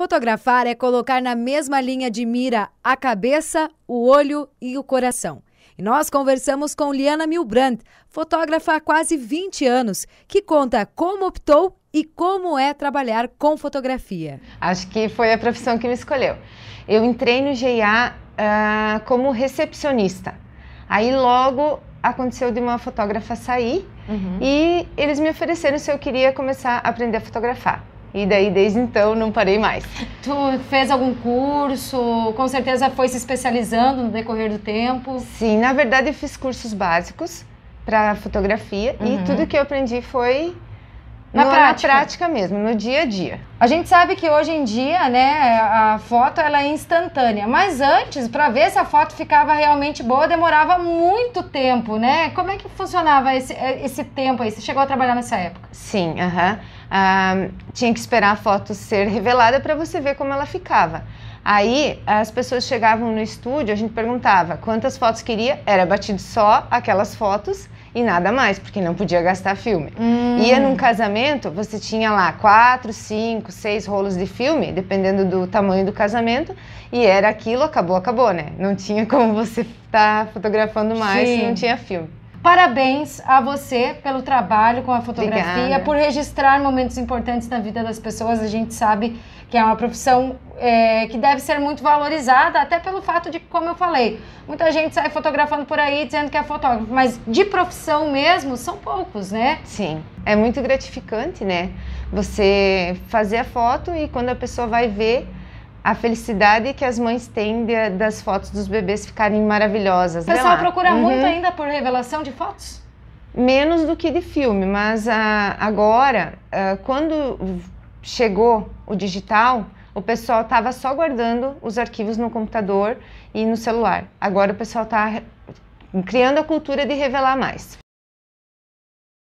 Fotografar é colocar na mesma linha de mira a cabeça, o olho e o coração. E nós conversamos com Liana Milbrandt, fotógrafa há quase 20 anos, que conta como optou e como é trabalhar com fotografia. Acho que foi a profissão que me escolheu. Eu entrei no GIA uh, ah, como recepcionista. Aí logo aconteceu de uma fotógrafa sair uhum. e eles me ofereceram se eu queria começar a aprender a fotografar. E daí, desde então, não parei mais. Tu fez algum curso? Com certeza foi se especializando no decorrer do tempo? Sim, na verdade, eu fiz cursos básicos para fotografia uhum. e tudo que eu aprendi foi na, no, prática. na, prática. mesmo, no dia a dia. A gente sabe que hoje em dia, né, a foto ela é instantânea, mas antes, para ver se a foto ficava realmente boa, demorava muito tempo, né? Como é que funcionava esse, eh, esse tempo aí? Você chegou a trabalhar nessa época? Sim, Uh -huh. uh, tinha que esperar a foto ser revelada para você ver como ela ficava. Aí as pessoas chegavam no estúdio, a gente perguntava quantas fotos queria, era batido só aquelas fotos e nada mais, porque não podia gastar filme. Hum. Ia num casamento, você tinha lá quatro, cinco, seis rolos de filme, dependendo do tamanho do casamento, e era aquilo, acabou, acabou, né? Não tinha como você estar tá fotografando mais Sim. se não tinha filme. Parabéns a você pelo trabalho com a fotografia, Obrigada. por registrar momentos importantes na vida das pessoas. A gente sabe que é uma profissão é, que deve ser muito valorizada, até pelo fato de, como eu falei, muita gente sai fotografando por aí dizendo que é fotógrafo, mas de profissão mesmo são poucos, né? Sim, é muito gratificante, né? Você fazer a foto e quando a pessoa vai ver a felicidade que as mães têm de, das fotos dos bebês ficarem maravilhosas. O né, pessoal procura uhum. muito ainda por revelação de fotos? Menos do que de filme, mas uh, agora, uh, quando chegou o digital, o pessoal estava só guardando os arquivos no computador e no celular. Agora o pessoal está criando a cultura de revelar mais.